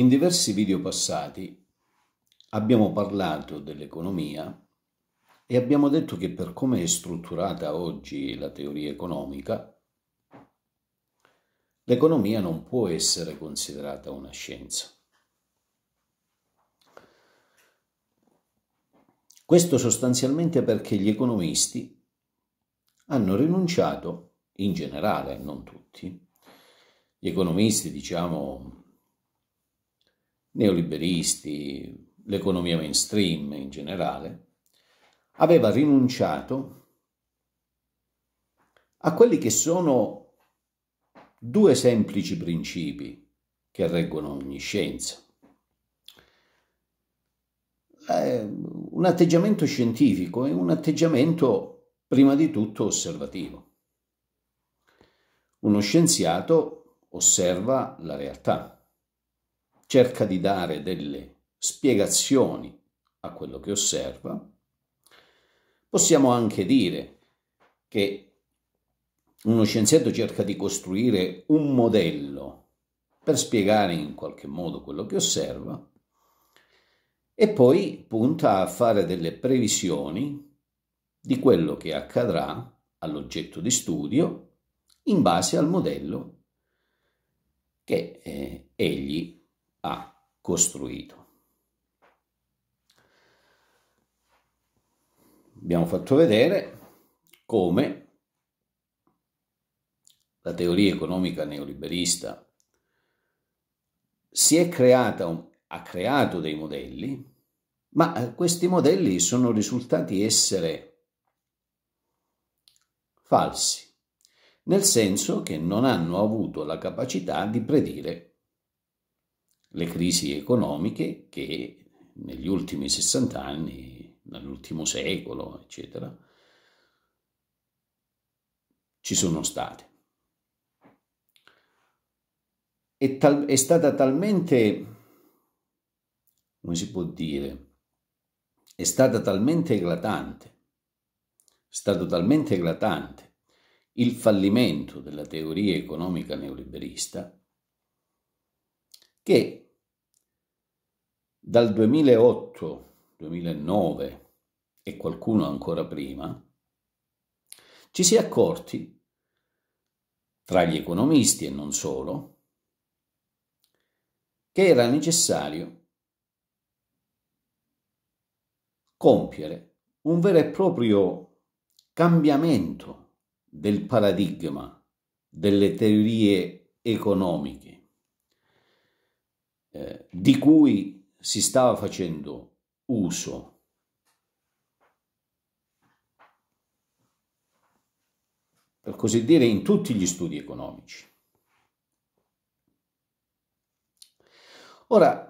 In diversi video passati abbiamo parlato dell'economia e abbiamo detto che per come è strutturata oggi la teoria economica, l'economia non può essere considerata una scienza. Questo sostanzialmente perché gli economisti hanno rinunciato, in generale, non tutti, gli economisti, diciamo, neoliberisti, l'economia mainstream in generale, aveva rinunciato a quelli che sono due semplici principi che reggono ogni scienza. Eh, un atteggiamento scientifico è un atteggiamento prima di tutto osservativo. Uno scienziato osserva la realtà cerca di dare delle spiegazioni a quello che osserva, possiamo anche dire che uno scienziato cerca di costruire un modello per spiegare in qualche modo quello che osserva e poi punta a fare delle previsioni di quello che accadrà all'oggetto di studio in base al modello che eh, egli ha costruito. Abbiamo fatto vedere come la teoria economica neoliberista si è creata, ha creato dei modelli, ma eh, questi modelli sono risultati essere falsi, nel senso che non hanno avuto la capacità di predire le crisi economiche che negli ultimi 60 anni, nell'ultimo secolo, eccetera, ci sono state. È, tal- è stata talmente, come si può dire, è stata talmente eclatante, è stato talmente eclatante il fallimento della teoria economica neoliberista che dal 2008, 2009 e qualcuno ancora prima, ci si è accorti, tra gli economisti e non solo, che era necessario compiere un vero e proprio cambiamento del paradigma delle teorie economiche eh, di cui si stava facendo uso per così dire, in tutti gli studi economici. Ora,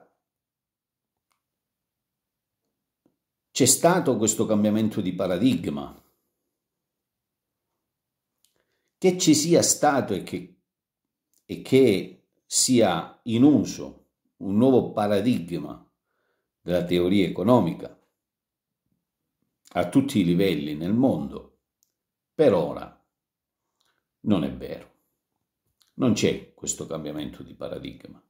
c'è stato questo cambiamento di paradigma. Che ci sia stato e che, e che sia in uso un nuovo paradigma della teoria economica a tutti i livelli nel mondo, per ora non è vero. Non c'è questo cambiamento di paradigma,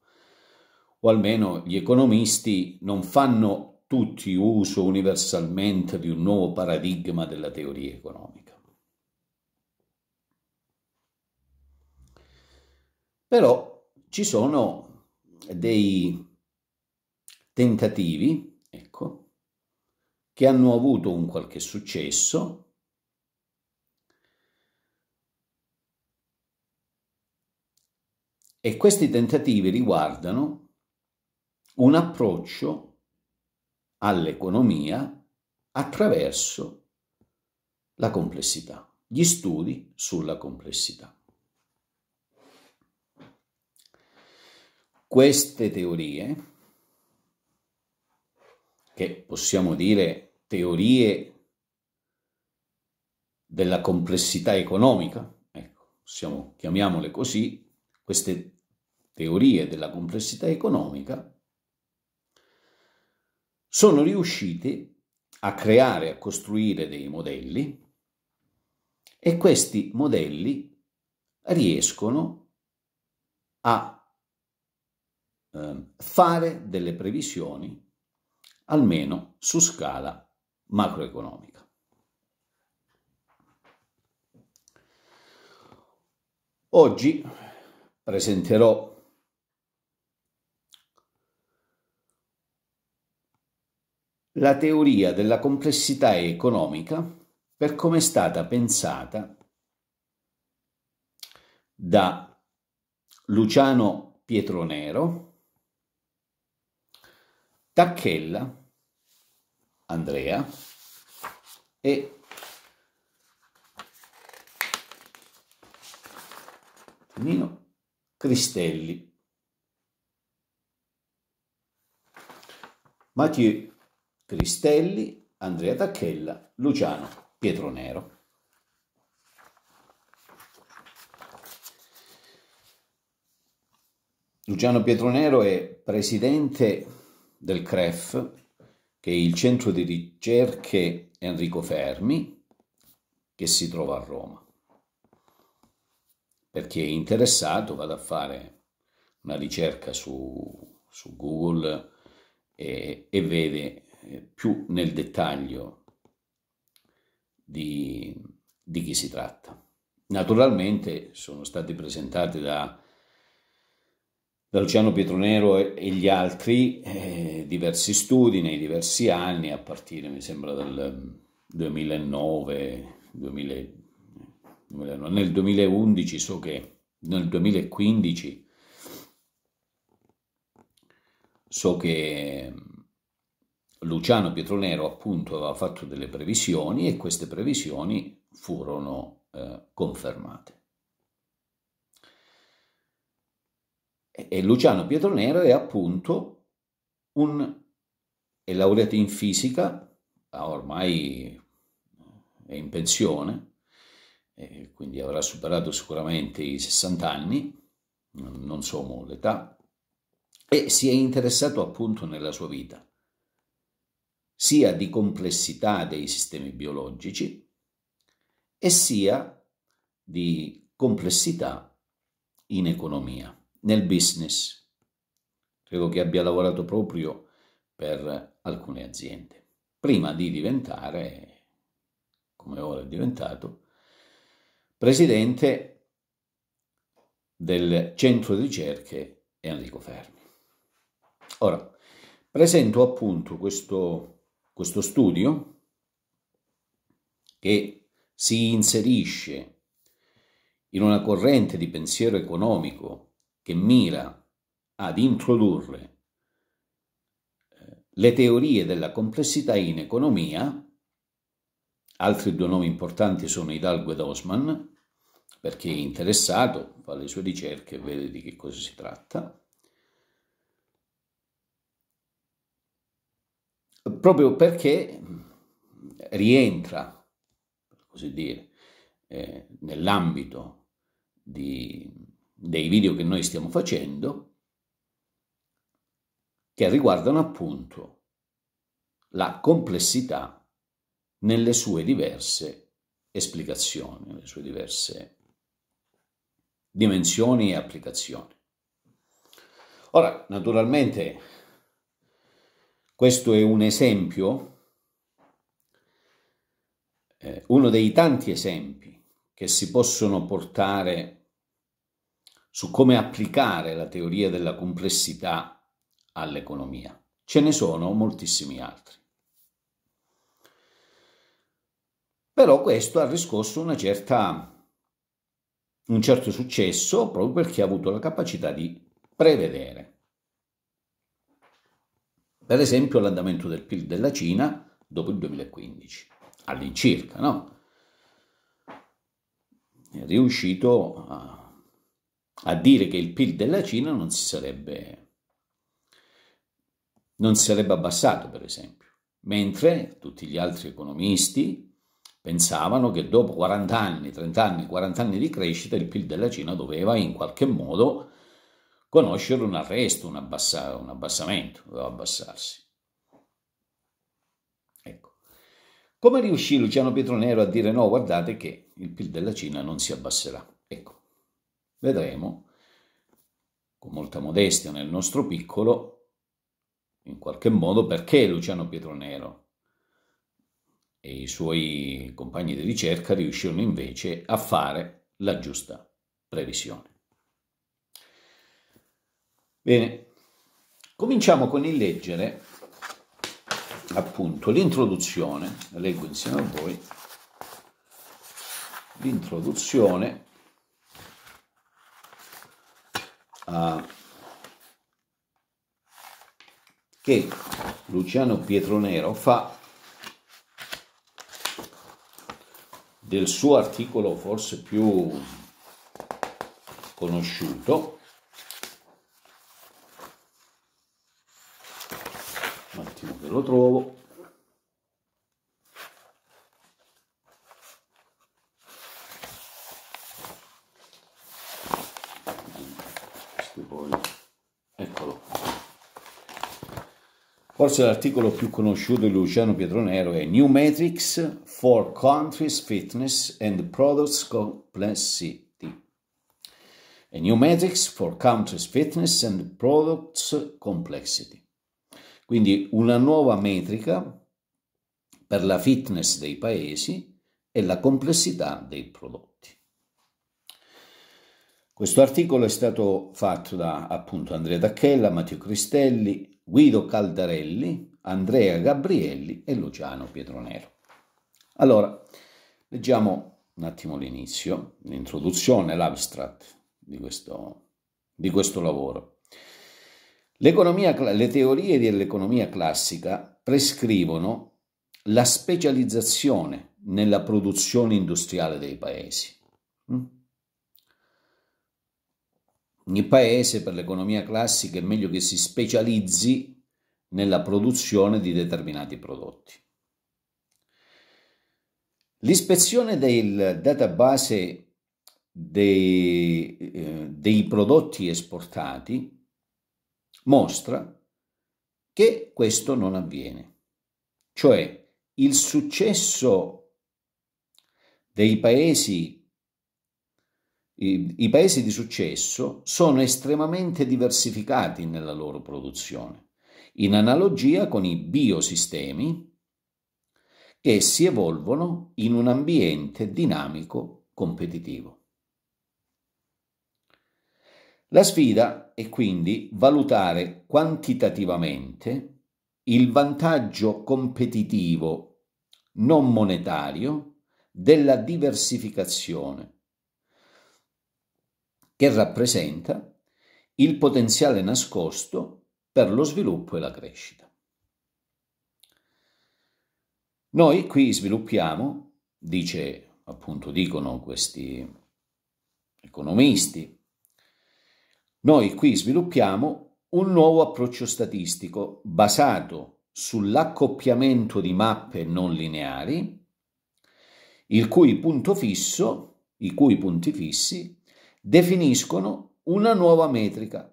o almeno gli economisti non fanno tutti uso universalmente di un nuovo paradigma della teoria economica. Però ci sono dei tentativi, ecco, che hanno avuto un qualche successo, e questi tentativi riguardano un approccio all'economia attraverso la complessità, gli studi sulla complessità. queste teorie, che possiamo dire teorie della complessità economica, ecco, possiamo, chiamiamole così, queste teorie della complessità economica, sono riusciti a creare, a costruire dei modelli e questi modelli riescono a eh, fare delle previsioni almeno su scala macroeconomica. Oggi presenterò la teoria della complessità economica per come è stata pensata da Luciano Pietronero Tacchella, Andrea e Nino Cristelli. Mathieu Cristelli, Andrea Tacchella, Luciano Pietro Nero. Luciano Pietro Nero è presidente del CREF, che è il centro di ricerche Enrico Fermi, che si trova a Roma. Per chi è interessato vado a fare una ricerca su, su Google e, e vede eh, più nel dettaglio di, di chi si tratta. Naturalmente sono stati presentati da da Luciano Pietronero e, gli altri, eh, diversi studi nei diversi anni, a partire mi sembra dal 2009, 2000, nel 2011 so che, nel 2015 so che Luciano Pietronero appunto aveva fatto delle previsioni e queste previsioni furono eh, confermate. E Luciano Pietronero è appunto un è laureato in fisica, ormai è in pensione, quindi avrà superato sicuramente i 60 anni, non so l'età, e si è interessato appunto nella sua vita sia di complessità dei sistemi biologici e sia di complessità in economia nel business. Credo che abbia lavorato proprio per alcune aziende. Prima di diventare, come ora è diventato, presidente del centro di ricerche Enrico Fermi. Ora, presento appunto questo, questo studio che si inserisce in una corrente di pensiero economico che mira ad introdurre eh, le teorie della complessità in economia, altri due nomi importanti sono Hidalgo ed Osman, per chi è interessato fa le sue ricerche e vede di che cosa si tratta. Proprio perché rientra, per così dire, eh, nell'ambito di dei video che noi stiamo facendo che riguardano appunto la complessità nelle sue diverse esplicazioni, nelle sue diverse dimensioni e applicazioni. Ora, naturalmente, questo è un esempio, eh, uno dei tanti esempi che si possono portare su come applicare la teoria della complessità all'economia. Ce ne sono moltissimi altri. Però questo ha riscosso una certa, un certo successo proprio perché ha avuto la capacità di prevedere. Per esempio l'andamento del PIL della Cina dopo il 2015, all'incirca, no? È riuscito a a dire che il PIL della Cina non si sarebbe, non sarebbe abbassato, per esempio, mentre tutti gli altri economisti pensavano che dopo 40 anni, 30 anni, 40 anni di crescita il PIL della Cina doveva in qualche modo conoscere un arresto, un, abbassa un abbassamento, doveva abbassarsi. Ecco. Come riuscì Luciano Pietronero a dire no, guardate che il PIL della Cina non si abbasserà? Ecco vedremo, con molta modestia nel nostro piccolo, in qualche modo perché Luciano Pietronero e i suoi compagni di ricerca riuscirono invece a fare la giusta previsione. Bene, cominciamo con il leggere appunto l'introduzione, leggo insieme a voi, l'introduzione uh, che Luciano Pietronero fa del suo articolo forse più conosciuto, un attimo che lo trovo, poi. Eccolo. Forse l'articolo più conosciuto di Luciano Pietronero è New Metrics for Countries Fitness and Products Complexity. A New Metrics for Countries Fitness and Products Complexity. Quindi una nuova metrica per la fitness dei paesi e la complessità dei prodotti. Questo articolo è stato fatto da appunto Andrea Tacchella, Matteo Cristelli, Guido Caldarelli, Andrea Gabrielli e Luciano Pietronero. Allora, leggiamo un attimo l'inizio, l'introduzione, l'abstract di questo, di questo lavoro. le teorie dell'economia classica prescrivono la specializzazione nella produzione industriale dei paesi. Mm? Ogni paese per l'economia classica è meglio che si specializzi nella produzione di determinati prodotti. L'ispezione del database dei, eh, dei prodotti esportati mostra che questo non avviene, cioè il successo dei paesi i, paesi di successo sono estremamente diversificati nella loro produzione, in analogia con i biosistemi che si evolvono in un ambiente dinamico competitivo. La sfida è quindi valutare quantitativamente il vantaggio competitivo non monetario della diversificazione che rappresenta il potenziale nascosto per lo sviluppo e la crescita. Noi qui sviluppiamo, dice appunto dicono questi economisti, noi qui sviluppiamo un nuovo approccio statistico basato sull'accoppiamento di mappe non lineari, il cui punto fisso, i cui punti fissi definiscono una nuova metrica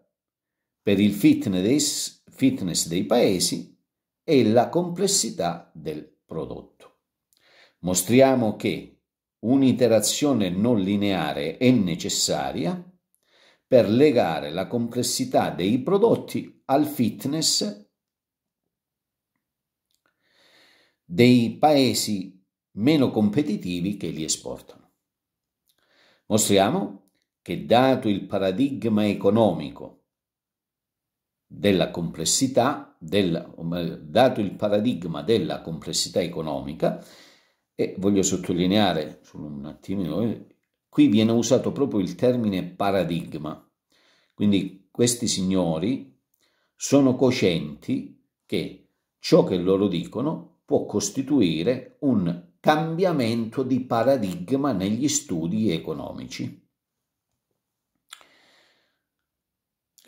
per il fitness, fitness dei paesi e la complessità del prodotto. Mostriamo che un'iterazione non lineare è necessaria per legare la complessità dei prodotti al fitness dei paesi meno competitivi che li esportano. Mostriamo che dato il paradigma economico della complessità, del, dato il paradigma della complessità economica, e voglio sottolineare solo un attimo, eh, qui viene usato proprio il termine paradigma, quindi questi signori sono coscienti che ciò che loro dicono può costituire un cambiamento di paradigma negli studi economici.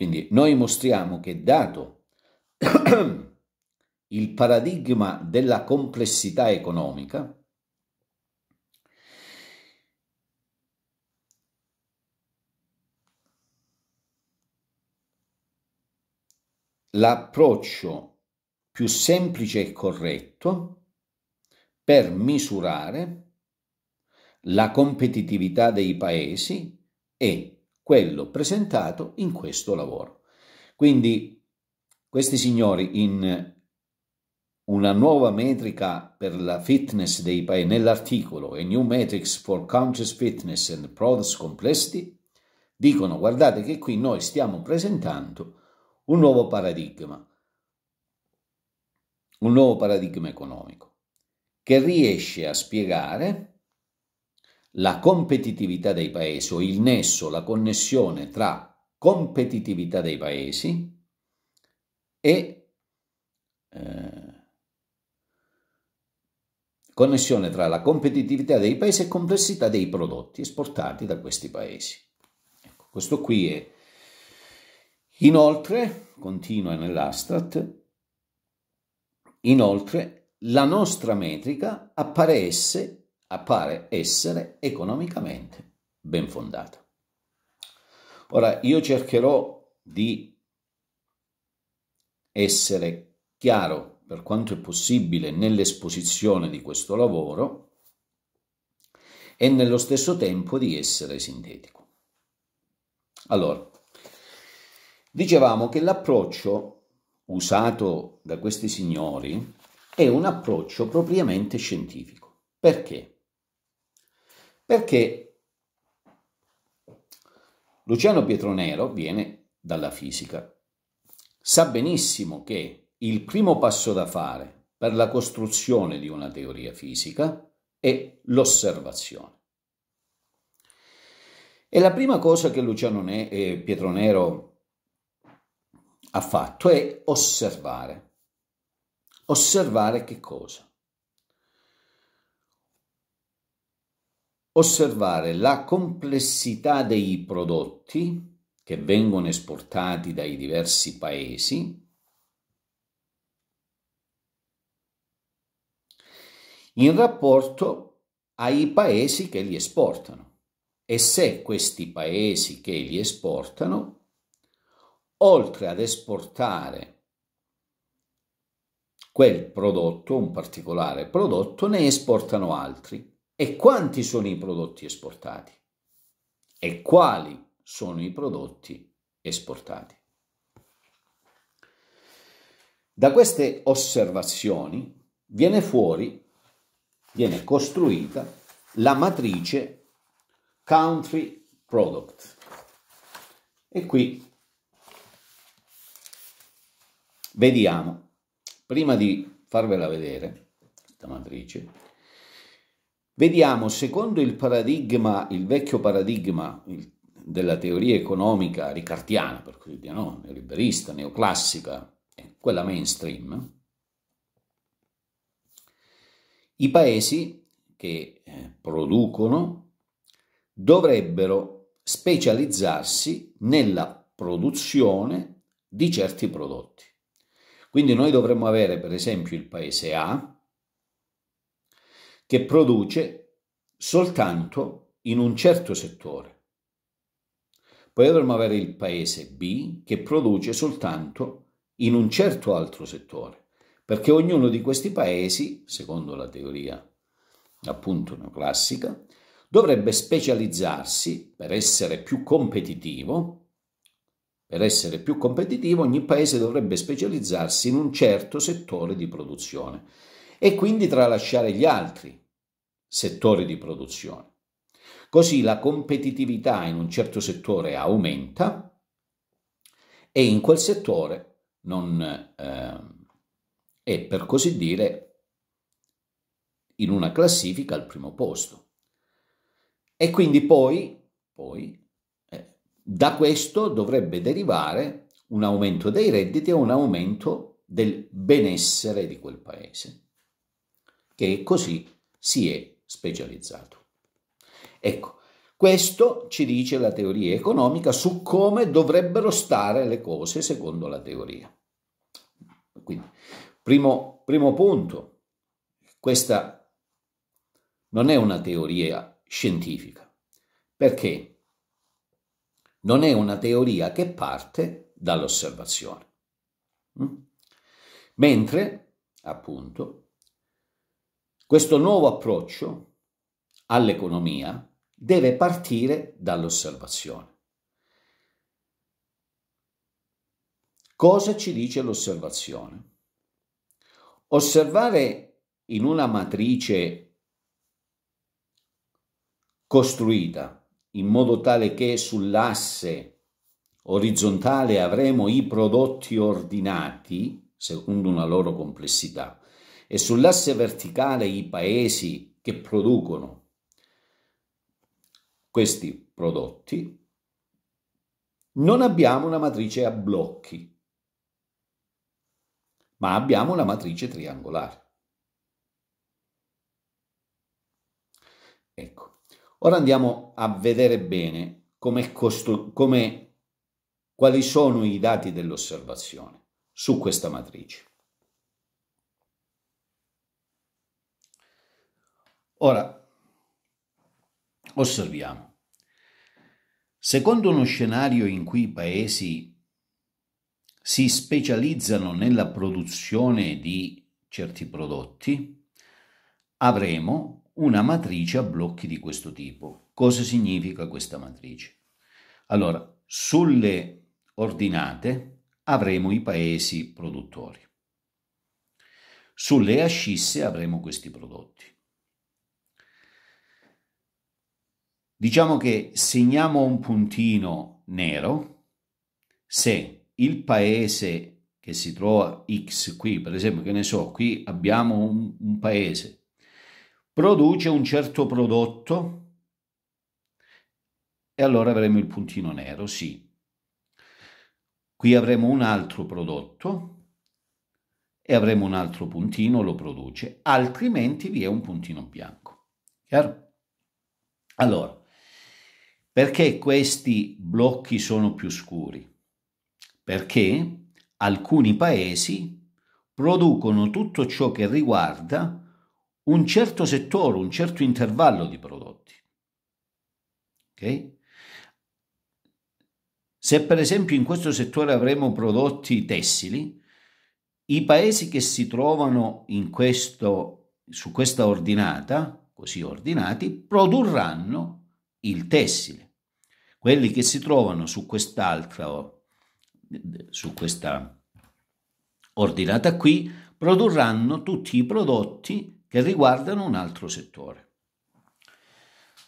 Quindi noi mostriamo che dato il paradigma della complessità economica, l'approccio più semplice e corretto per misurare la competitività dei paesi è quello presentato in questo lavoro. Quindi questi signori in una nuova metrica per la fitness dei paesi nell'articolo A New Metrics for Conscious Fitness and Products Complexity dicono guardate che qui noi stiamo presentando un nuovo paradigma, un nuovo paradigma economico che riesce a spiegare la competitività dei paesi o il nesso, la connessione tra competitività dei paesi e eh, connessione tra la competitività dei paesi e complessità dei prodotti esportati da questi paesi. Ecco, questo qui è. Inoltre, continua nell'Astrat, inoltre la nostra metrica appare appare essere economicamente ben fondata. Ora io cercherò di essere chiaro per quanto è possibile nell'esposizione di questo lavoro e nello stesso tempo di essere sintetico. Allora, dicevamo che l'approccio usato da questi signori è un approccio propriamente scientifico. Perché? Perché Luciano Pietronero viene dalla fisica, sa benissimo che il primo passo da fare per la costruzione di una teoria fisica è l'osservazione. E la prima cosa che Luciano ne- eh, Pietronero ha fatto è osservare. Osservare che cosa? osservare la complessità dei prodotti che vengono esportati dai diversi paesi, in rapporto ai paesi che li esportano e se questi paesi che li esportano, oltre ad esportare quel prodotto, un particolare prodotto, ne esportano altri. E quanti sono i prodotti esportati? E quali sono i prodotti esportati? Da queste osservazioni viene fuori, viene costruita la matrice country product. E qui vediamo, prima di farvela vedere, questa matrice, Vediamo, secondo il paradigma, il vecchio paradigma della teoria economica ricartiana, per così dire, no? neoliberista, neoclassica, eh, quella mainstream, i paesi che eh, producono dovrebbero specializzarsi nella produzione di certi prodotti. Quindi noi dovremmo avere per esempio il paese A che produce soltanto in un certo settore. Poi dovremmo avere il paese B che produce soltanto in un certo altro settore, perché ognuno di questi paesi, secondo la teoria appunto neoclassica, dovrebbe specializzarsi per essere più competitivo. Per essere più competitivo ogni paese dovrebbe specializzarsi in un certo settore di produzione e quindi tralasciare gli altri, settori di produzione. Così la competitività in un certo settore aumenta e in quel settore non, eh, è per così dire in una classifica al primo posto. E quindi poi, poi eh, da questo dovrebbe derivare un aumento dei redditi e un aumento del benessere di quel paese, che così si è specializzato. Ecco, questo ci dice la teoria economica su come dovrebbero stare le cose secondo la teoria. Quindi, primo, primo punto, questa non è una teoria scientifica, perché non è una teoria che parte dall'osservazione. Mm? Mentre, appunto, questo nuovo approccio all'economia deve partire dall'osservazione. Cosa ci dice l'osservazione? Osservare in una matrice costruita in modo tale che sull'asse orizzontale avremo i prodotti ordinati secondo una loro complessità e sull'asse verticale i paesi che producono questi prodotti, non abbiamo una matrice a blocchi, ma abbiamo una matrice triangolare. Ecco, ora andiamo a vedere bene come costru- come, quali sono i dati dell'osservazione su questa matrice. Ora, osserviamo. Secondo uno scenario in cui i paesi si specializzano nella produzione di certi prodotti, avremo una matrice a blocchi di questo tipo. Cosa significa questa matrice? Allora, sulle ordinate avremo i paesi produttori. Sulle ascisse avremo questi prodotti. Diciamo che segniamo un puntino nero se il paese che si trova X qui, per esempio, che ne so, qui abbiamo un, un paese, produce un certo prodotto e allora avremo il puntino nero, sì. Qui avremo un altro prodotto e avremo un altro puntino, lo produce, altrimenti vi è un puntino bianco. Chiaro? Allora, perché questi blocchi sono più scuri? Perché alcuni paesi producono tutto ciò che riguarda un certo settore, un certo intervallo di prodotti. Okay? Se per esempio in questo settore avremo prodotti tessili, i paesi che si trovano questo, su questa ordinata, così ordinati, produrranno il tessile quelli che si trovano su quest'altra, su questa ordinata qui, produrranno tutti i prodotti che riguardano un altro settore.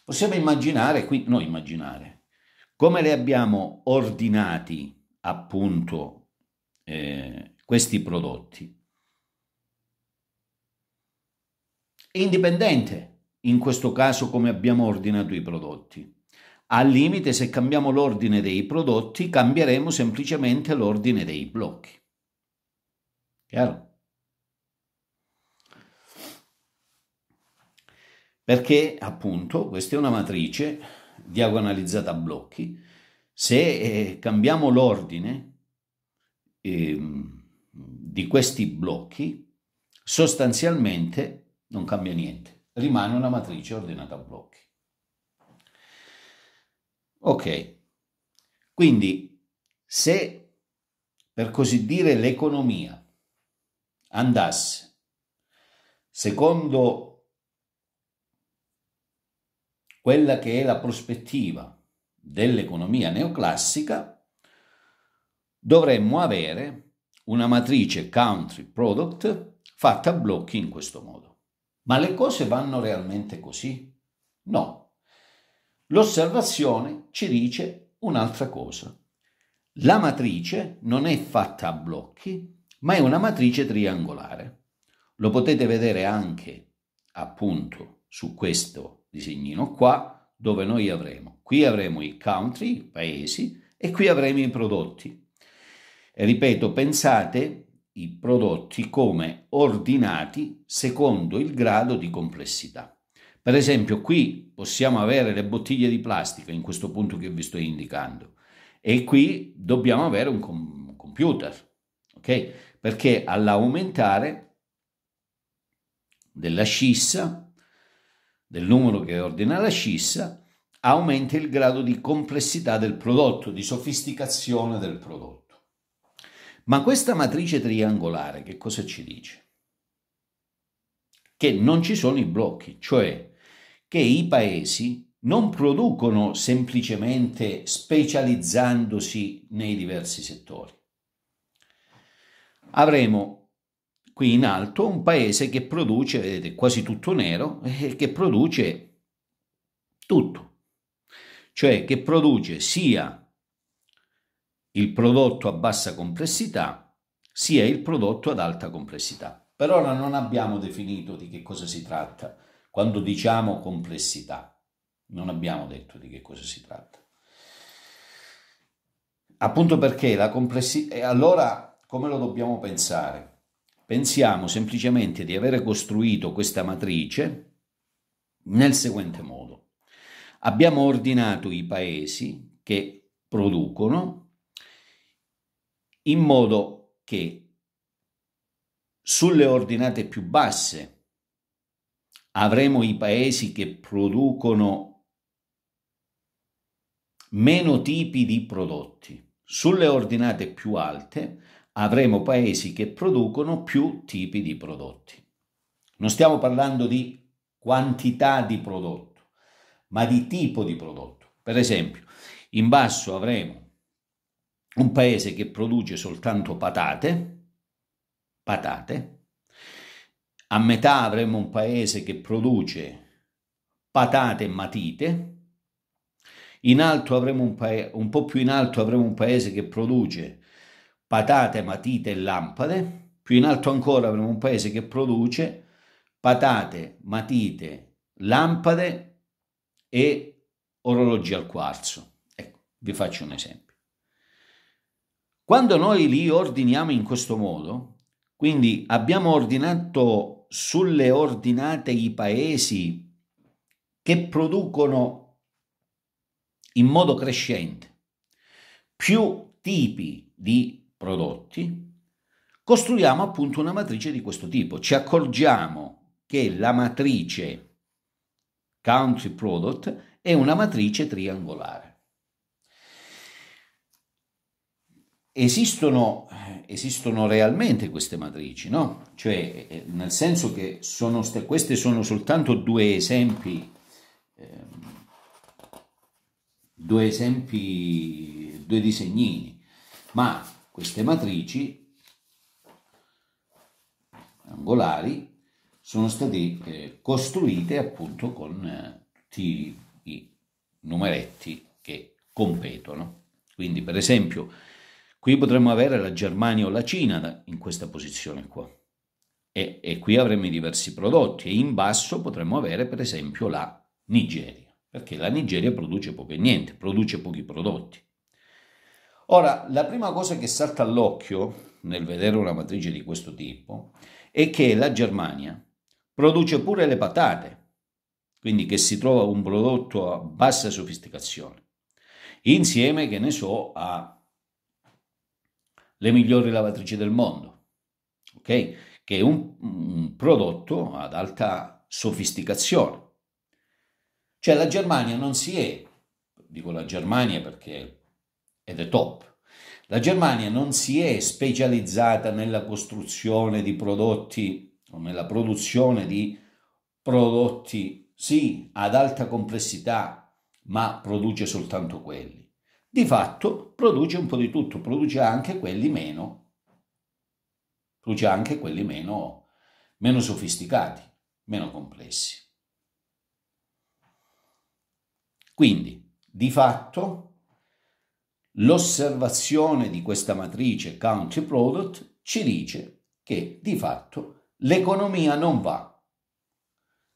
Possiamo immaginare, qui, no immaginare, come le abbiamo ordinati appunto eh, questi prodotti. Indipendente in questo caso come abbiamo ordinato i prodotti. Al limite, se cambiamo l'ordine dei prodotti, cambieremo semplicemente l'ordine dei blocchi. Chiaro? Perché appunto questa è una matrice diagonalizzata a blocchi. Se eh, cambiamo l'ordine eh, di questi blocchi, sostanzialmente non cambia niente, rimane una matrice ordinata a blocchi. Ok, quindi se per così dire l'economia andasse secondo quella che è la prospettiva dell'economia neoclassica, dovremmo avere una matrice country product fatta a blocchi in questo modo. Ma le cose vanno realmente così? No, L'osservazione ci dice un'altra cosa. La matrice non è fatta a blocchi, ma è una matrice triangolare. Lo potete vedere anche appunto su questo disegnino qua, dove noi avremo. Qui avremo i country, i paesi, e qui avremo i prodotti. E ripeto, pensate i prodotti come ordinati secondo il grado di complessità. Per esempio qui possiamo avere le bottiglie di plastica in questo punto che vi sto indicando e qui dobbiamo avere un, com- computer, ok? Perché all'aumentare della scissa, del numero che ordina la scissa, aumenta il grado di complessità del prodotto, di sofisticazione del prodotto. Ma questa matrice triangolare che cosa ci dice? Che non ci sono i blocchi, cioè che i paesi non producono semplicemente specializzandosi nei diversi settori. Avremo qui in alto un paese che produce, vedete, quasi tutto nero, che produce tutto, cioè che produce sia il prodotto a bassa complessità sia il prodotto ad alta complessità. Per ora non abbiamo definito di che cosa si tratta quando diciamo complessità, non abbiamo detto di che cosa si tratta. Appunto perché la complessità... allora come lo dobbiamo pensare? Pensiamo semplicemente di avere costruito questa matrice nel seguente modo. Abbiamo ordinato i paesi che producono in modo che sulle ordinate più basse avremo i paesi che producono meno tipi di prodotti. Sulle ordinate più alte avremo paesi che producono più tipi di prodotti. Non stiamo parlando di quantità di prodotto, ma di tipo di prodotto. Per esempio, in basso avremo un paese che produce soltanto patate, patate, a metà avremo un paese che produce patate e matite, in alto avremo un, paese, un po' più in alto avremo un paese che produce patate, matite e lampade, più in alto ancora avremo un paese che produce patate, matite, lampade e orologi al quarzo. Ecco, vi faccio un esempio. Quando noi li ordiniamo in questo modo, quindi abbiamo ordinato sulle ordinate i paesi che producono in modo crescente più tipi di prodotti, costruiamo appunto una matrice di questo tipo. Ci accorgiamo che la matrice country product è una matrice triangolare. Esistono, esistono, realmente queste matrici, no? Cioè, eh, nel senso che sono questi sono soltanto due esempi, eh, due esempi, due disegnini, ma queste matrici angolari sono state eh, costruite appunto con eh, tutti i numeretti che competono. Quindi, per esempio, Qui potremmo avere la Germania o la Cina in questa posizione qua. E, e qui avremmo i diversi prodotti e in basso potremmo avere per esempio la Nigeria, perché la Nigeria produce poco e niente, produce pochi prodotti. Ora, la prima cosa che salta all'occhio nel vedere una matrice di questo tipo è che la Germania produce pure le patate, quindi che si trova un prodotto a bassa sofisticazione, insieme, che ne so, a le migliori lavatrici del mondo, okay? che è un, un prodotto ad alta sofisticazione. Cioè la Germania non si è, dico la Germania perché è the top, la Germania non si è specializzata nella costruzione di prodotti o nella produzione di prodotti, sì, ad alta complessità, ma produce soltanto quelli di fatto produce un po' di tutto, produce anche quelli meno, produce anche quelli meno, meno sofisticati, meno complessi. Quindi, di fatto, l'osservazione di questa matrice country product ci dice che di fatto l'economia non va,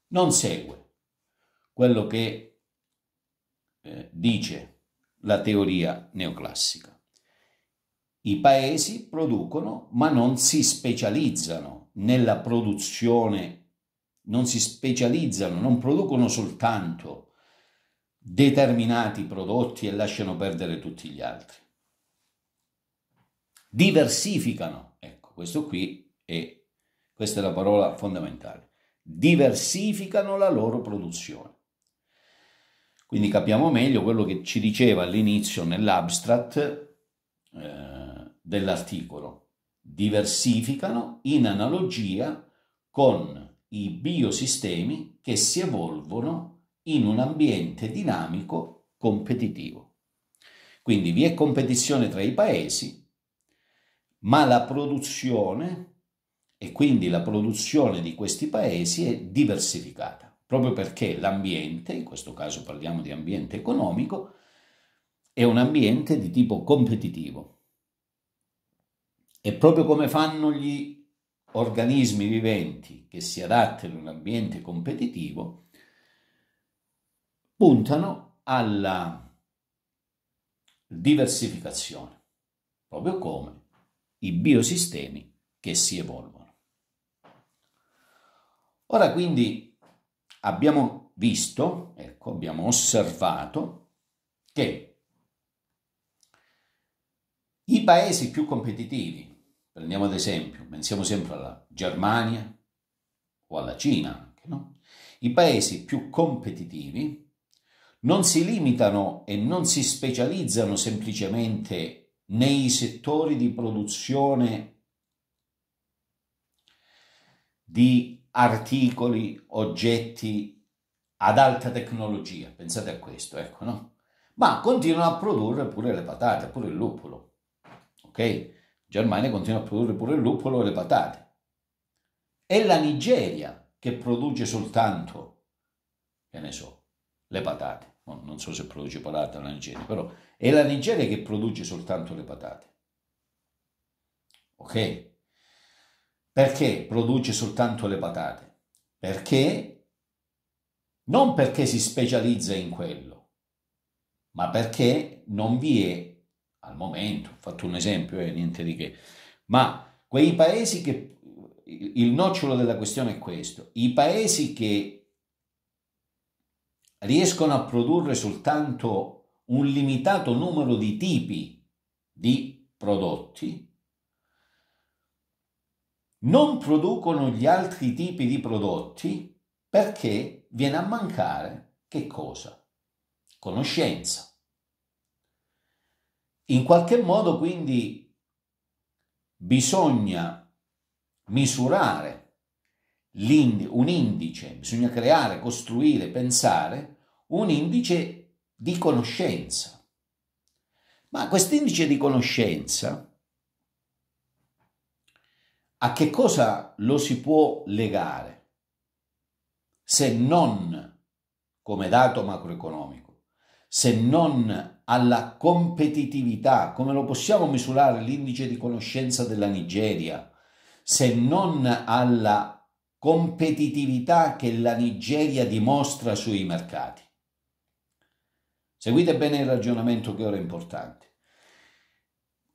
non segue quello che eh, dice la teoria neoclassica. I paesi producono ma non si specializzano nella produzione, non si specializzano, non producono soltanto determinati prodotti e lasciano perdere tutti gli altri. Diversificano, ecco, questo qui è, questa è la parola fondamentale, diversificano la loro produzione. Quindi capiamo meglio quello che ci diceva all'inizio nell'abstract eh, dell'articolo. Diversificano in analogia con i biosistemi che si evolvono in un ambiente dinamico competitivo. Quindi vi è competizione tra i paesi, ma la produzione e quindi la produzione di questi paesi è diversificata proprio perché l'ambiente, in questo caso parliamo di ambiente economico, è un ambiente di tipo competitivo. E proprio come fanno gli organismi viventi che si adattano in un ambiente competitivo, puntano alla diversificazione, proprio come i biosistemi che si evolvono. Ora quindi abbiamo visto, ecco, abbiamo osservato che i paesi più competitivi, prendiamo ad esempio, pensiamo sempre alla Germania o alla Cina, anche, no? i paesi più competitivi non si limitano e non si specializzano semplicemente nei settori di produzione di articoli, oggetti ad alta tecnologia, pensate a questo, ecco, no? Ma continuano a produrre pure le patate, pure il luppolo, ok? Germania continua a produrre pure il luppolo e le patate. È la Nigeria che produce soltanto, che ne so, le patate. Non so se produce patate la Nigeria, però è la Nigeria che produce soltanto le patate. Ok? Perché produce soltanto le patate? Perché? Non perché si specializza in quello, ma perché non vi è, al momento, ho fatto un esempio e eh, niente di che, ma quei paesi che, il nocciolo della questione è questo, i paesi che riescono a produrre soltanto un limitato numero di tipi di prodotti non producono gli altri tipi di prodotti perché viene a mancare che cosa? Conoscenza. In qualche modo quindi bisogna misurare un indice, bisogna creare, costruire, pensare un indice di conoscenza. Ma questo indice di conoscenza a che cosa lo si può legare se non come dato macroeconomico, se non alla competitività, come lo possiamo misurare l'indice di conoscenza della Nigeria, se non alla competitività che la Nigeria dimostra sui mercati. Seguite bene il ragionamento che ora è importante.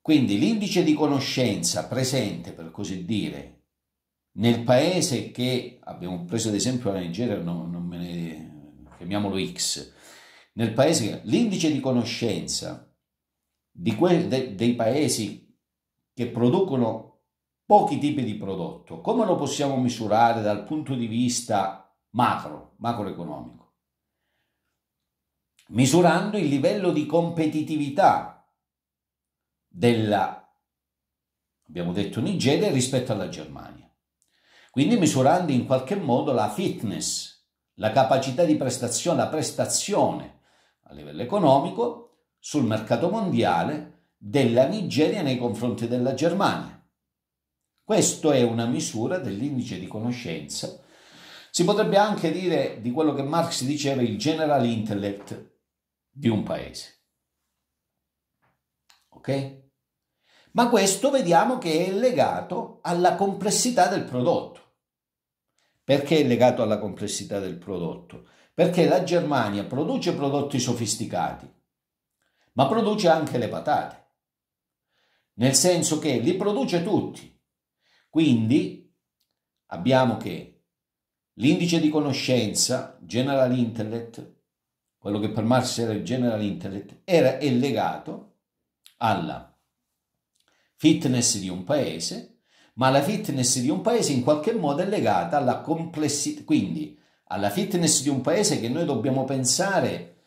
Quindi l'indice di conoscenza presente, per così dire, nel paese che abbiamo preso ad esempio la Nigeria, non, non me ne, chiamiamolo X, nel paese l'indice di conoscenza di que, de, dei paesi che producono pochi tipi di prodotto, come lo possiamo misurare dal punto di vista macro, macroeconomico? Misurando il livello di competitività della, abbiamo detto, Nigeria rispetto alla Germania. Quindi misurando in qualche modo la fitness, la capacità di prestazione, la prestazione a livello economico sul mercato mondiale della Nigeria nei confronti della Germania. Questa è una misura dell'indice di conoscenza. Si potrebbe anche dire di quello che Marx diceva il general intellect di un paese. Ok? ma questo vediamo che è legato alla complessità del prodotto. Perché è legato alla complessità del prodotto? Perché la Germania produce prodotti sofisticati, ma produce anche le patate, nel senso che li produce tutti. Quindi abbiamo che l'indice di conoscenza, General Intellect, quello che per Marx era il General Intellect, era, è legato alla fitness di un paese, ma la fitness di un paese in qualche modo è legata alla complessità, quindi alla fitness di un paese che noi dobbiamo pensare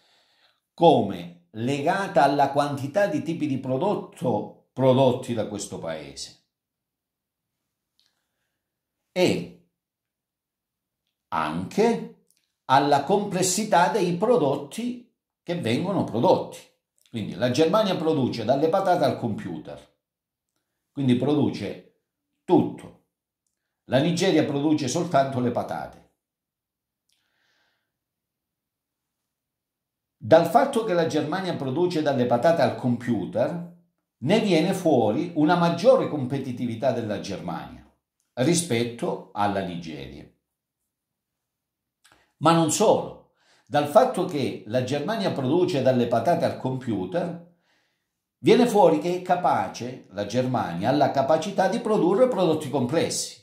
come legata alla quantità di tipi di prodotto prodotti da questo paese. E anche alla complessità dei prodotti che vengono prodotti. Quindi la Germania produce dalle patate al computer, quindi produce tutto. La Nigeria produce soltanto le patate. Dal fatto che la Germania produce dalle patate al computer, ne viene fuori una maggiore competitività della Germania rispetto alla Nigeria. Ma non solo, dal fatto che la Germania produce dalle patate al computer, Viene fuori che è capace, la Germania ha la capacità di produrre prodotti complessi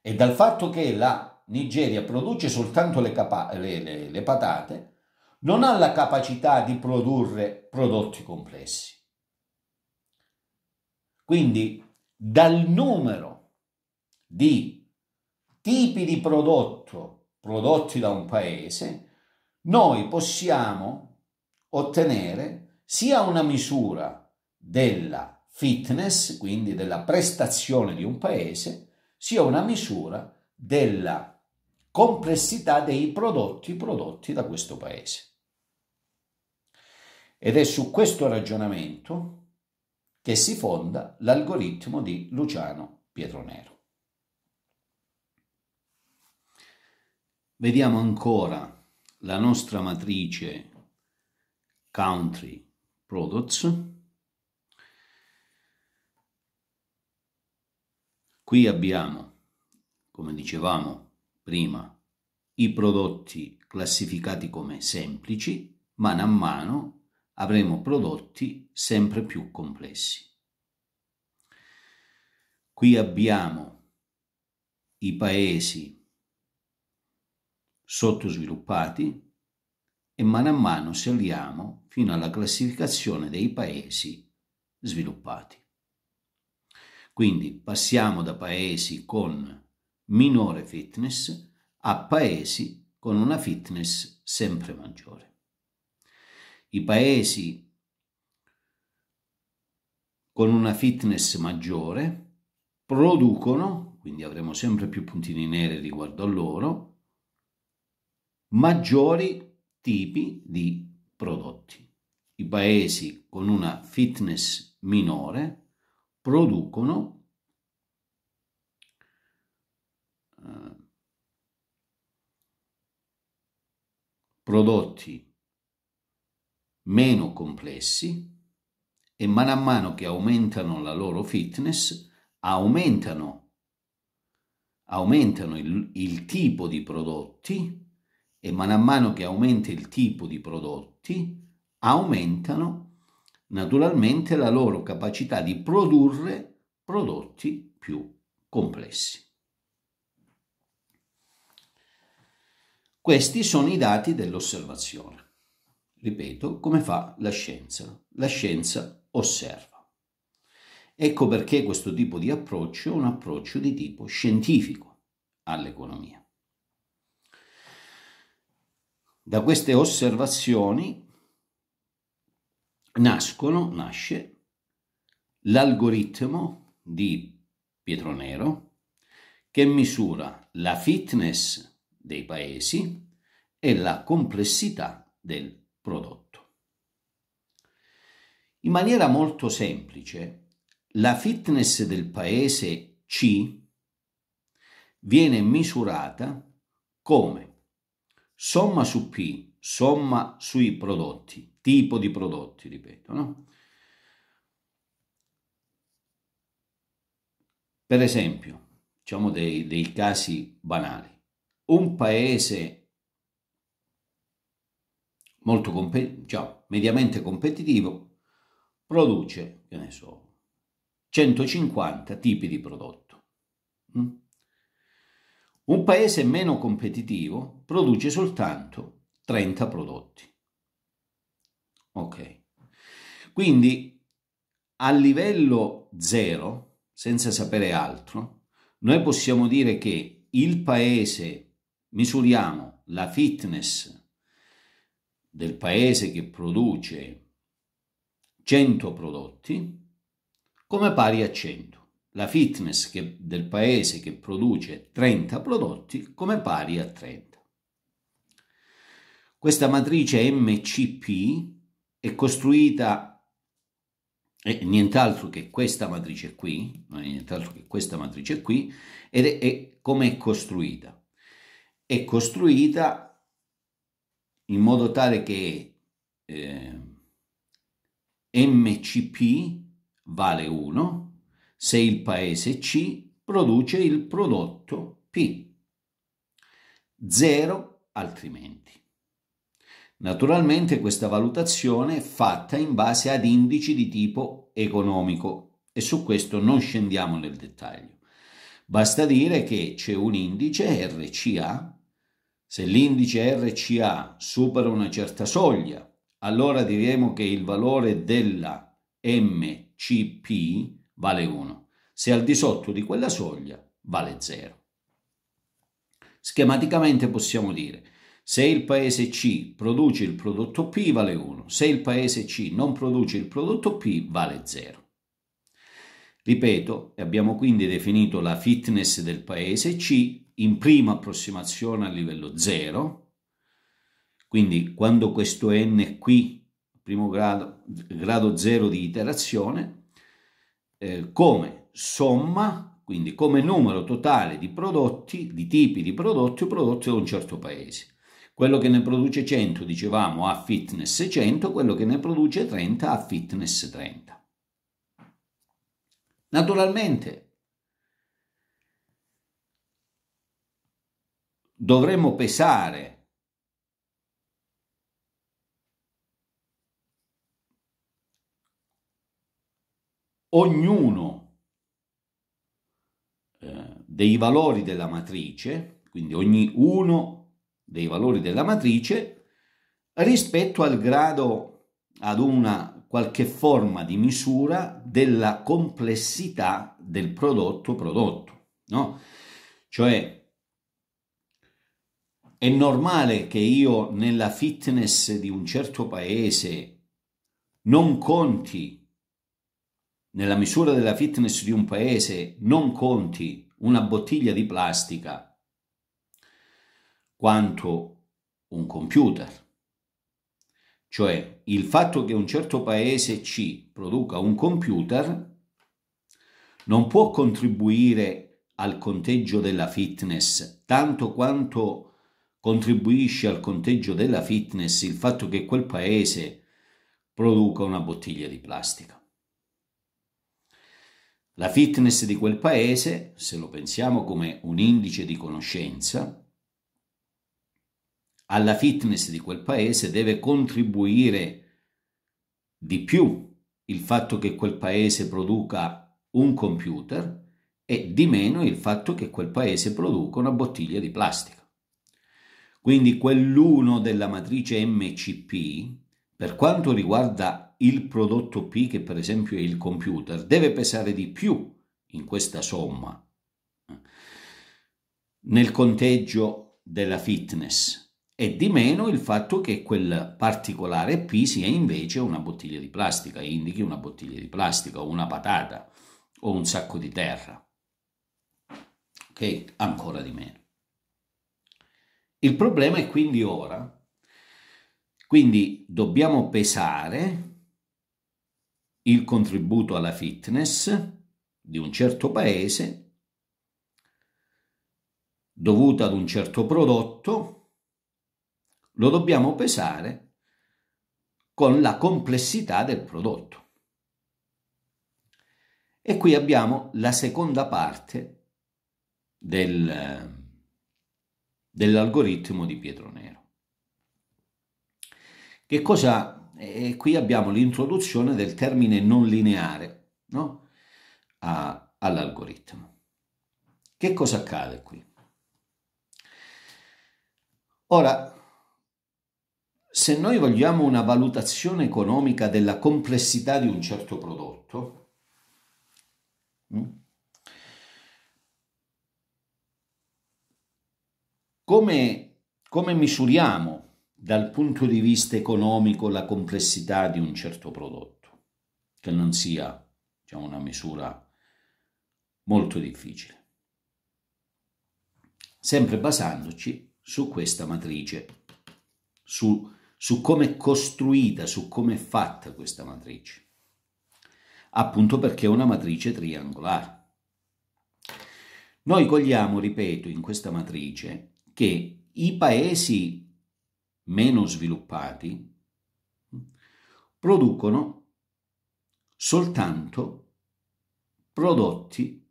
e dal fatto che la Nigeria produce soltanto le, capa- le, le, le patate, non ha la capacità di produrre prodotti complessi. Quindi dal numero di tipi di prodotto prodotti da un paese, noi possiamo ottenere sia una misura della fitness, quindi della prestazione di un paese, sia una misura della complessità dei prodotti prodotti da questo paese. Ed è su questo ragionamento che si fonda l'algoritmo di Luciano Pietronero. Vediamo ancora la nostra matrice country Products. Qui abbiamo, come dicevamo prima, i prodotti classificati come semplici, mano a mano avremo prodotti sempre più complessi. Qui abbiamo i paesi sottosviluppati, e mano a mano saliamo fino alla classificazione dei paesi sviluppati. Quindi passiamo da paesi con minore fitness a paesi con una fitness sempre maggiore. I paesi con una fitness maggiore producono, quindi avremo sempre più puntini neri riguardo a loro, maggiori tipi di prodotti. I paesi con una fitness minore producono eh, prodotti meno complessi e man mano che aumentano la loro fitness aumentano, aumentano il, il tipo di prodotti e man mano che aumenta il tipo di prodotti, aumentano naturalmente la loro capacità di produrre prodotti più complessi. Questi sono i dati dell'osservazione. Ripeto, come fa la scienza? La scienza osserva. Ecco perché questo tipo di approccio è un approccio di tipo scientifico all'economia. Da queste osservazioni nascono, nasce l'algoritmo di Pietro Nero che misura la fitness dei paesi e la complessità del prodotto. In maniera molto semplice, la fitness del paese C viene misurata come somma su P, somma sui prodotti, tipo di prodotti, ripeto, no? Per esempio, diciamo dei, dei casi banali, un paese molto compet- diciamo, mediamente competitivo produce, che ne so, 150 tipi di prodotto. Mm? Un paese meno competitivo produce soltanto 30 prodotti. Ok. Quindi a livello zero, senza sapere altro, noi possiamo dire che il paese, misuriamo la fitness del paese che produce 100 prodotti come pari a 100 la fitness che, del paese che produce 30 prodotti come pari a 30. Questa matrice MCP è costruita, è nient'altro che questa matrice qui, non è nient'altro che questa matrice qui, ed è, è come è costruita? È costruita in modo tale che eh, MCP vale 1, se il paese C produce il prodotto P. 0 altrimenti. Naturalmente questa valutazione è fatta in base ad indici di tipo economico e su questo non scendiamo nel dettaglio. Basta dire che c'è un indice RCA, se l'indice RCA supera una certa soglia, allora diremo che il valore della MCP vale 1, se al di sotto di quella soglia vale 0. Schematicamente possiamo dire se il paese C produce il prodotto P vale 1, se il paese C non produce il prodotto P vale 0. Ripeto, abbiamo quindi definito la fitness del paese C in prima approssimazione a livello 0, quindi quando questo n qui, primo grado, grado 0 di iterazione, eh, come somma, quindi come numero totale di prodotti, di tipi di prodotti o prodotti da un certo paese. Quello che ne produce 100, dicevamo, ha fitness 100, quello che ne produce 30 ha fitness 30. Naturalmente dovremmo pesare ognuno eh, dei valori della matrice, quindi ognuno dei valori della matrice, rispetto al grado, ad una qualche forma di misura della complessità del prodotto prodotto, no? Cioè, è normale che io nella fitness di un certo paese non conti nella misura della fitness di un paese non conti una bottiglia di plastica quanto un computer. Cioè il fatto che un certo paese C produca un computer non può contribuire al conteggio della fitness tanto quanto contribuisce al conteggio della fitness il fatto che quel paese produca una bottiglia di plastica. La fitness di quel paese, se lo pensiamo come un indice di conoscenza, alla fitness di quel paese deve contribuire di più il fatto che quel paese produca un computer e di meno il fatto che quel paese produca una bottiglia di plastica. Quindi quell'uno della matrice MCP, per quanto riguarda il prodotto P, che per esempio è il computer, deve pesare di più in questa somma eh, nel conteggio della fitness e di meno il fatto che quel particolare P sia invece una bottiglia di plastica, indichi una bottiglia di plastica o una patata o un sacco di terra. Ok, ancora di meno. Il problema è quindi ora, quindi dobbiamo pesare il contributo alla fitness di un certo paese dovuta ad un certo prodotto, lo dobbiamo pesare con la complessità del prodotto. E qui abbiamo la seconda parte del, dell'algoritmo di Pietro Nero. Che cosa e qui abbiamo l'introduzione del termine non lineare no? A, all'algoritmo. Che cosa accade qui? Ora, se noi vogliamo una valutazione economica della complessità di un certo prodotto, mm? come, come misuriamo dal punto di vista economico la complessità di un certo prodotto, che non sia diciamo, una misura molto difficile. Sempre basandoci su questa matrice, su, su come è costruita, su come è fatta questa matrice, appunto perché è una matrice triangolare. Noi cogliamo, ripeto, in questa matrice che i paesi meno sviluppati producono soltanto prodotti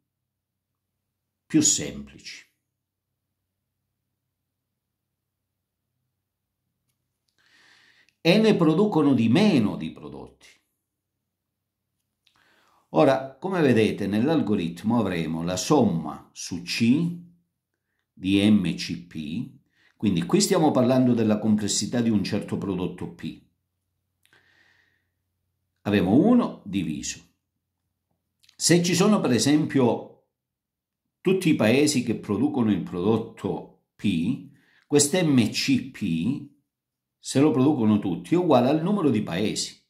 più semplici. E ne producono di meno di prodotti. Ora, come vedete, nell'algoritmo avremo la somma su C di MCP quindi qui stiamo parlando della complessità di un certo prodotto P. Abbiamo 1 diviso. Se ci sono per esempio tutti i paesi che producono il prodotto P, questo MCP, se lo producono tutti, è uguale al numero di paesi.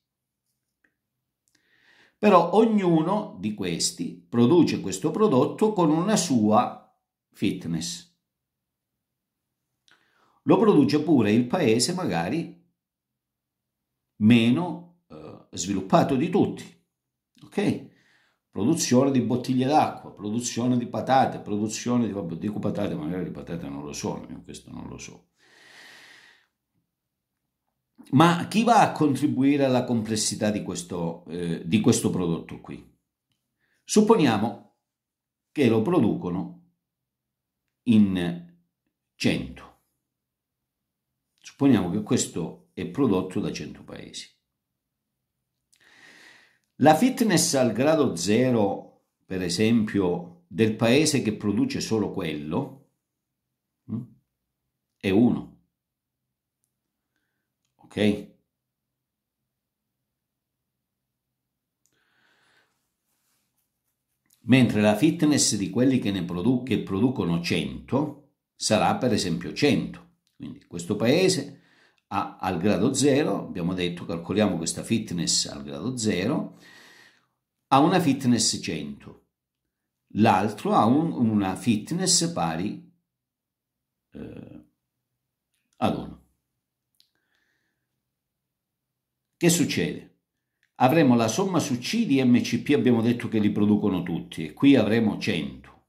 Però ognuno di questi produce questo prodotto con una sua fitness lo produce pure il paese magari meno eh, sviluppato di tutti. Ok? Produzione di bottiglie d'acqua, produzione di patate, produzione di... Vabbè, dico patate, magari di patate non lo so, io questo non lo so. Ma chi va a contribuire alla complessità di questo, eh, di questo prodotto qui? Supponiamo che lo producono in 100. Supponiamo che questo è prodotto da 100 paesi. La fitness al grado zero, per esempio, del paese che produce solo quello, mm, è 1. Ok? Mentre la fitness di quelli che, produ- che producono 100 sarà per esempio 100. Quindi questo paese ha al grado 0, abbiamo detto calcoliamo questa fitness al grado 0, ha una fitness 100, l'altro ha un, una fitness pari eh, ad 1. Che succede? Avremo la somma su C di MCP, abbiamo detto che li producono tutti, e qui avremo 100.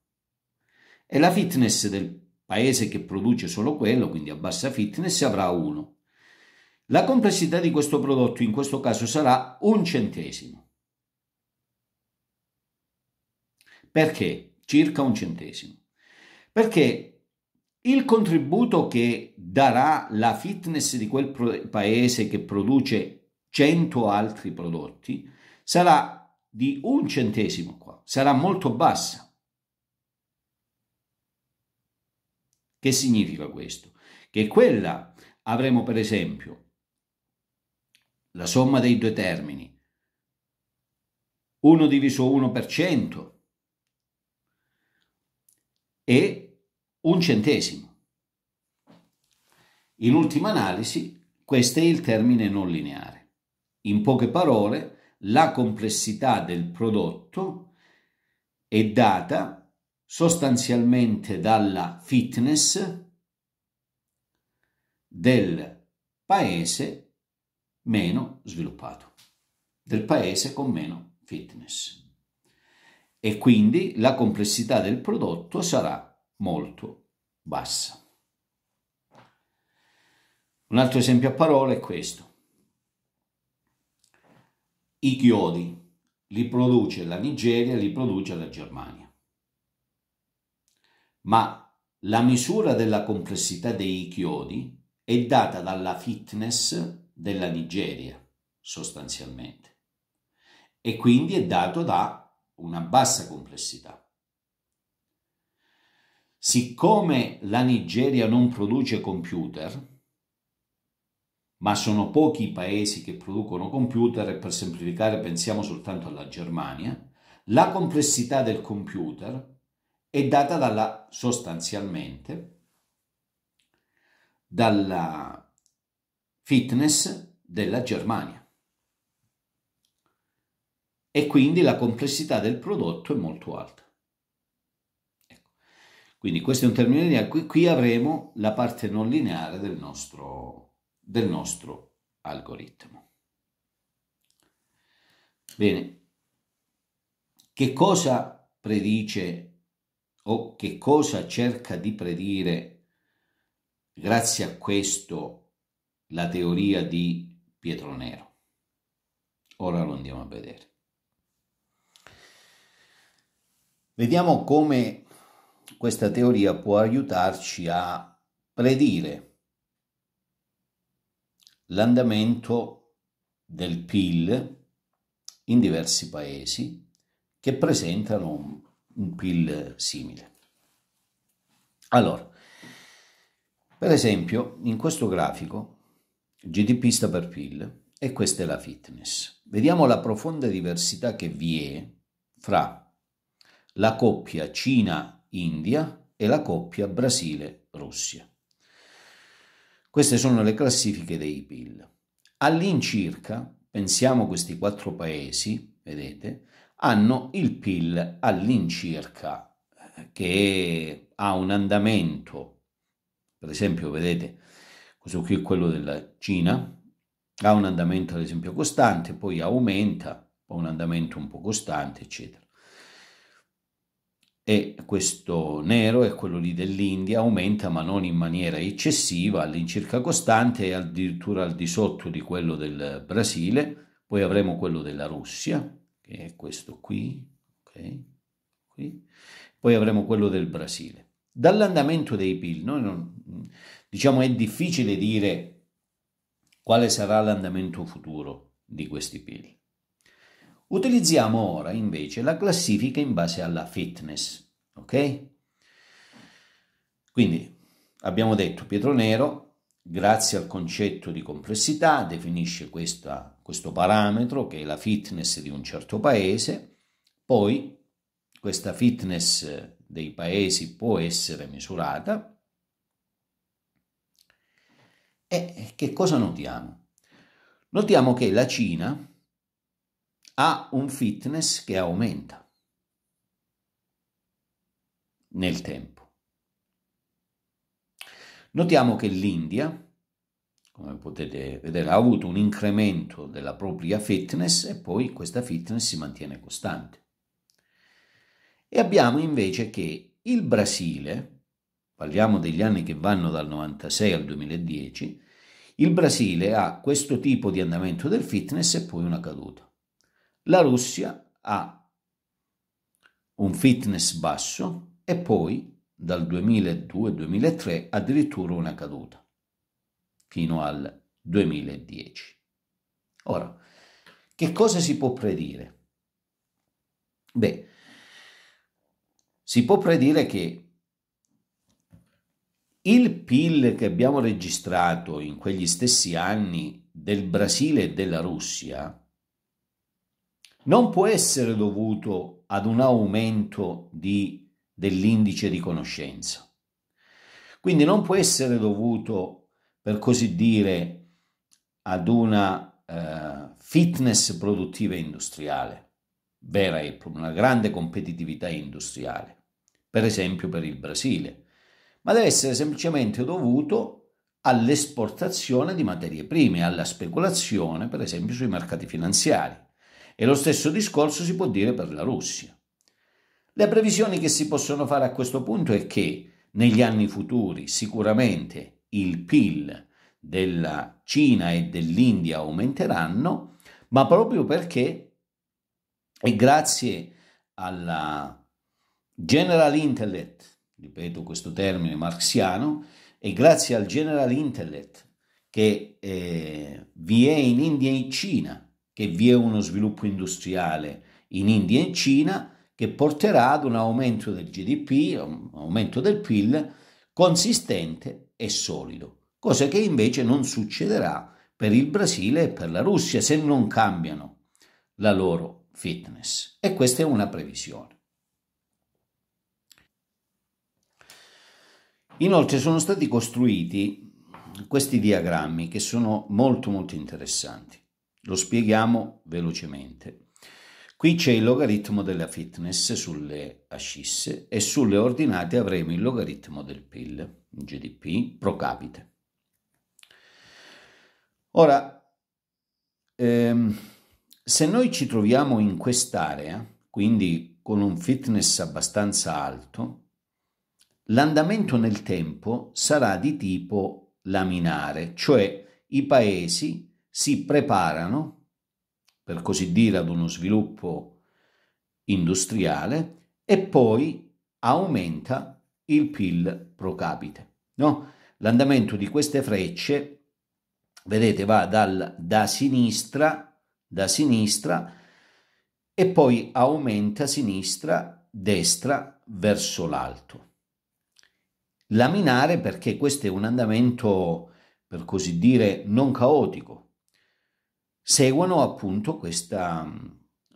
E la fitness del paese che produce solo quello, quindi a bassa fitness, avrà uno. La complessità di questo prodotto in questo caso sarà un centesimo. Perché? Circa un centesimo. Perché il contributo che darà la fitness di quel paese che produce 100 altri prodotti sarà di un centesimo qua, sarà molto bassa. Che significa questo? Che quella avremo per esempio la somma dei due termini 1 diviso 1% per cento e un centesimo. In ultima analisi, questo è il termine non lineare. In poche parole, la complessità del prodotto è data sostanzialmente dalla fitness del paese meno sviluppato, del paese con meno fitness. E quindi la complessità del prodotto sarà molto bassa. Un altro esempio a parole è questo. I chiodi li produce la Nigeria, li produce la Germania ma la misura della complessità dei chiodi è data dalla fitness della Nigeria, sostanzialmente, e quindi è dato da una bassa complessità. Siccome la Nigeria non produce computer, ma sono pochi i paesi che producono computer e per semplificare pensiamo soltanto alla Germania, la complessità del computer è data dalla, sostanzialmente dalla fitness della Germania. E quindi la complessità del prodotto è molto alta. Ecco. Quindi questo è un termine lineare, qui, qui avremo la parte non lineare del nostro, del nostro algoritmo. Bene, che cosa predice o che cosa cerca di predire grazie a questo la teoria di Pietro Nero. Ora lo andiamo a vedere. Vediamo come questa teoria può aiutarci a predire l'andamento del PIL in diversi paesi che presentano un PIL simile. Allora, per esempio, in questo grafico, GDP sta per PIL e questa è la fitness. Vediamo la profonda diversità che vi è fra la coppia Cina-India e la coppia Brasile-Russia. Queste sono le classifiche dei PIL. All'incirca, pensiamo questi quattro paesi, vedete, hanno il PIL all'incirca che ha un andamento, per esempio vedete, questo qui è quello della Cina, ha un andamento ad esempio costante, poi aumenta, ha un andamento un po' costante, eccetera. E questo nero è quello lì dell'India, aumenta ma non in maniera eccessiva, all'incirca costante e addirittura al di sotto di quello del Brasile, poi avremo quello della Russia, che è questo qui, ok? Qui. Poi avremo quello del Brasile. Dall'andamento dei PIL, noi non, diciamo è difficile dire quale sarà l'andamento futuro di questi PIL. Utilizziamo ora invece la classifica in base alla fitness, ok? Quindi abbiamo detto Pietro Nero, grazie al concetto di complessità, definisce questa questo parametro che è la fitness di un certo paese, poi questa fitness dei paesi può essere misurata e che cosa notiamo? Notiamo che la Cina ha un fitness che aumenta nel tempo. Notiamo che l'India come potete vedere, ha avuto un incremento della propria fitness e poi questa fitness si mantiene costante. E abbiamo invece che il Brasile, parliamo degli anni che vanno dal 96 al 2010, il Brasile ha questo tipo di andamento del fitness e poi una caduta. La Russia ha un fitness basso e poi dal 2002-2003 addirittura una caduta fino al 2010. Ora, che cosa si può predire? Beh, si può predire che il PIL che abbiamo registrato in quegli stessi anni del Brasile e della Russia non può essere dovuto ad un aumento di, dell'indice di conoscenza. Quindi non può essere dovuto per così dire, ad una eh, fitness produttiva industriale, vera e propria, una grande competitività industriale, per esempio per il Brasile, ma deve essere semplicemente dovuto all'esportazione di materie prime, alla speculazione, per esempio, sui mercati finanziari. E lo stesso discorso si può dire per la Russia. Le previsioni che si possono fare a questo punto è che negli anni futuri sicuramente il PIL della Cina e dell'India aumenteranno, ma proprio perché è grazie alla general intellect, ripeto questo termine marxiano, e grazie al general intellect che eh, vi è in India e in Cina, che vi è uno sviluppo industriale in India e in Cina, che porterà ad un aumento del GDP, un aumento del PIL consistente e solido, cosa che invece non succederà per il Brasile e per la Russia se non cambiano la loro fitness. E questa è una previsione. Inoltre sono stati costruiti questi diagrammi che sono molto molto interessanti. Lo spieghiamo velocemente. Qui c'è il logaritmo della fitness sulle ascisse e sulle ordinate avremo il logaritmo del PIL, GDP pro capite. Ora, ehm, se noi ci troviamo in quest'area, quindi con un fitness abbastanza alto, l'andamento nel tempo sarà di tipo laminare, cioè i paesi si preparano per così dire, ad uno sviluppo industriale e poi aumenta il PIL pro capite. No? L'andamento di queste frecce, vedete, va dal, da, sinistra, da sinistra e poi aumenta sinistra, destra, verso l'alto. Laminare perché questo è un andamento, per così dire, non caotico, seguono appunto questa,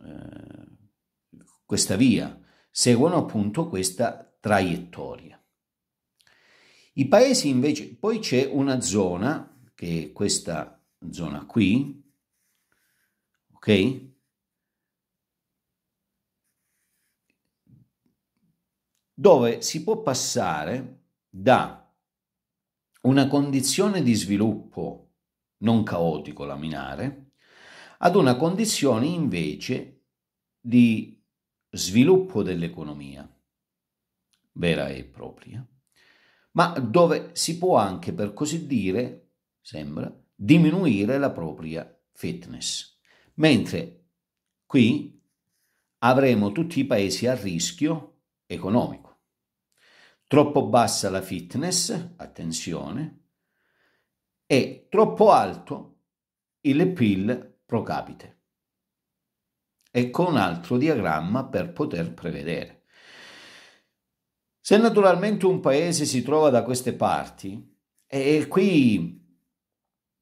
eh, questa via, seguono appunto questa traiettoria. I paesi invece, poi c'è una zona, che è questa zona qui, ok? dove si può passare da una condizione di sviluppo non caotico laminare ad una condizione invece di sviluppo dell'economia vera e propria, ma dove si può anche, per così dire, sembra, diminuire la propria fitness. Mentre qui avremo tutti i paesi a rischio economico. Troppo bassa la fitness, attenzione, e troppo alto il PIL pro capite e un altro diagramma per poter prevedere. Se naturalmente un paese si trova da queste parti, e qui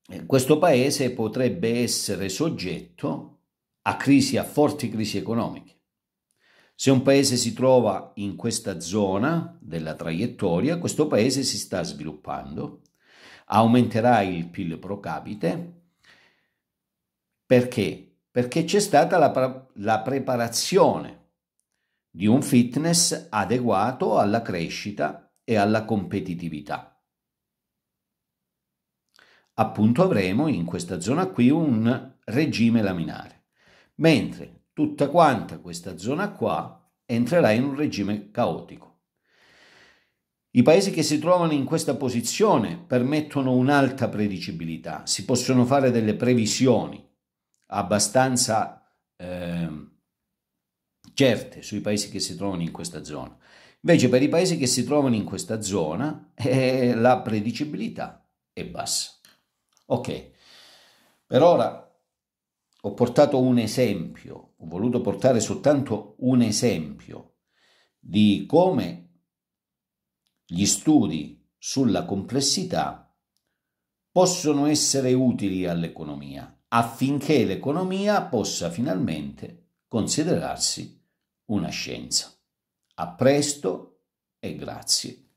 eh, questo paese potrebbe essere soggetto a crisi, a forti crisi economiche. Se un paese si trova in questa zona della traiettoria, questo paese si sta sviluppando, aumenterà il PIL pro capite perché? Perché c'è stata la, la preparazione di un fitness adeguato alla crescita e alla competitività. Appunto avremo in questa zona qui un regime laminare, mentre tutta quanta questa zona qua entrerà in un regime caotico. I paesi che si trovano in questa posizione permettono un'alta predicibilità, si possono fare delle previsioni abbastanza eh, certe sui paesi che si trovano in questa zona. Invece per i paesi che si trovano in questa zona eh, la predicibilità è bassa. Ok, per ora ho portato un esempio, ho voluto portare soltanto un esempio di come gli studi sulla complessità possono essere utili all'economia affinché l'economia possa finalmente considerarsi una scienza. A presto e grazie.